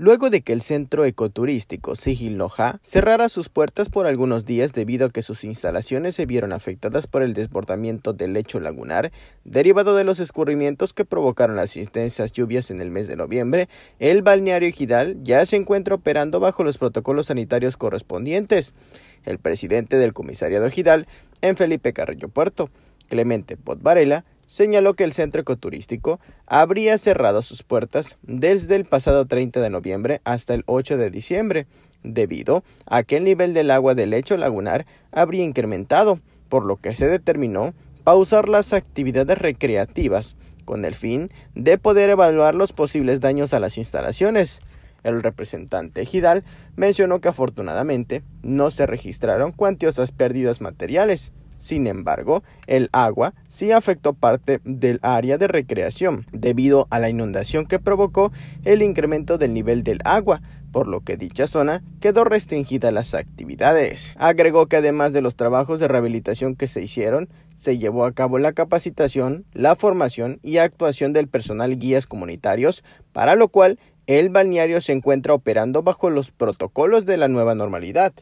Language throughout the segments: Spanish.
Luego de que el centro ecoturístico Sigil Noja cerrara sus puertas por algunos días debido a que sus instalaciones se vieron afectadas por el desbordamiento del lecho lagunar, derivado de los escurrimientos que provocaron las intensas lluvias en el mes de noviembre, el balneario Hidal ya se encuentra operando bajo los protocolos sanitarios correspondientes. El presidente del comisariado Hidal, en Felipe Carrillo Puerto, Clemente Potvarela, señaló que el centro ecoturístico habría cerrado sus puertas desde el pasado 30 de noviembre hasta el 8 de diciembre, debido a que el nivel del agua del lecho lagunar habría incrementado, por lo que se determinó pausar las actividades recreativas con el fin de poder evaluar los posibles daños a las instalaciones. El representante Gidal mencionó que afortunadamente no se registraron cuantiosas pérdidas materiales, sin embargo, el agua sí afectó parte del área de recreación, debido a la inundación que provocó el incremento del nivel del agua, por lo que dicha zona quedó restringida a las actividades. Agregó que además de los trabajos de rehabilitación que se hicieron, se llevó a cabo la capacitación, la formación y actuación del personal guías comunitarios, para lo cual el balneario se encuentra operando bajo los protocolos de la nueva normalidad.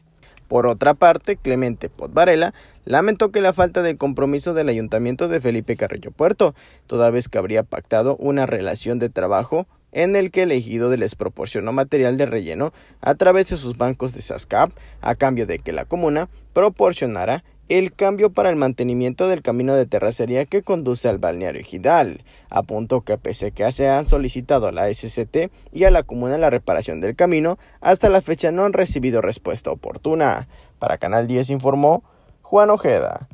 Por otra parte, Clemente Potvarela lamentó que la falta de compromiso del ayuntamiento de Felipe Carrillo Puerto, toda vez que habría pactado una relación de trabajo en el que el ejido les proporcionó material de relleno a través de sus bancos de SASCAP a cambio de que la comuna proporcionara el cambio para el mantenimiento del camino de terracería que conduce al balneario Gidal. Apuntó que pese que se han solicitado a la SCT y a la comuna la reparación del camino, hasta la fecha no han recibido respuesta oportuna. Para Canal 10 informó Juan Ojeda.